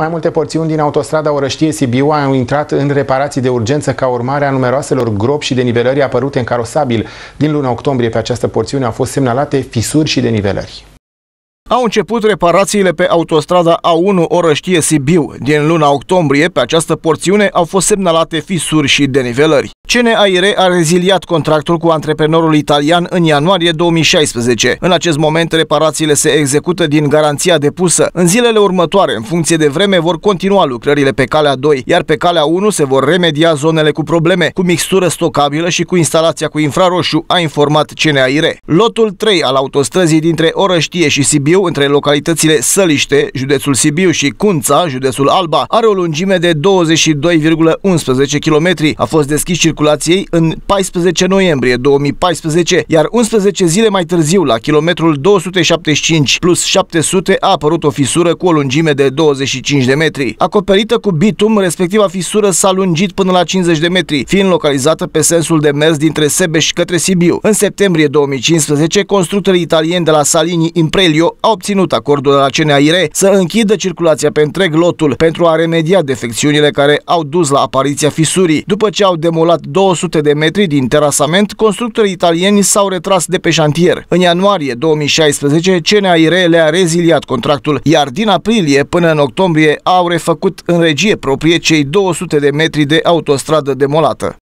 Mai multe porțiuni din autostrada Orăștie-Sibiu au intrat în reparații de urgență ca urmare a numeroaselor gropi și denivelări apărute în carosabil. Din luna octombrie pe această porțiune au fost semnalate fisuri și denivelări. Au început reparațiile pe autostrada A1 Orăștie-Sibiu. Din luna octombrie, pe această porțiune au fost semnalate fisuri și denivelări. CNAIR a reziliat contractul cu antreprenorul italian în ianuarie 2016. În acest moment, reparațiile se execută din garanția depusă. În zilele următoare, în funcție de vreme, vor continua lucrările pe calea 2, iar pe calea 1 se vor remedia zonele cu probleme, cu mixtură stocabilă și cu instalația cu infraroșu, a informat CNAIR. Lotul 3 al autostrăzii dintre Orăștie și Sibiu, între localitățile Săliște, județul Sibiu și Cunța, județul Alba, are o lungime de 22,11 km. A fost deschis circul circulației în 14 noiembrie 2014, iar 11 zile mai târziu, la kilometrul 275 plus 700, a apărut o fisură cu o lungime de 25 de metri. Acoperită cu bitum, respectiva fisură s-a lungit până la 50 de metri, fiind localizată pe sensul de mers dintre Sebeș către Sibiu. În septembrie 2015, constructorii italieni de la Salini Imprelio au obținut acordul de la CNAIR să închidă circulația pe întreg lotul pentru a remedia defecțiunile care au dus la apariția fisurii, după ce au demolat 200 de metri din terasament, constructorii italieni s-au retras de pe șantier. În ianuarie 2016, CNAIR le-a reziliat contractul, iar din aprilie până în octombrie au refăcut în regie proprie cei 200 de metri de autostradă demolată.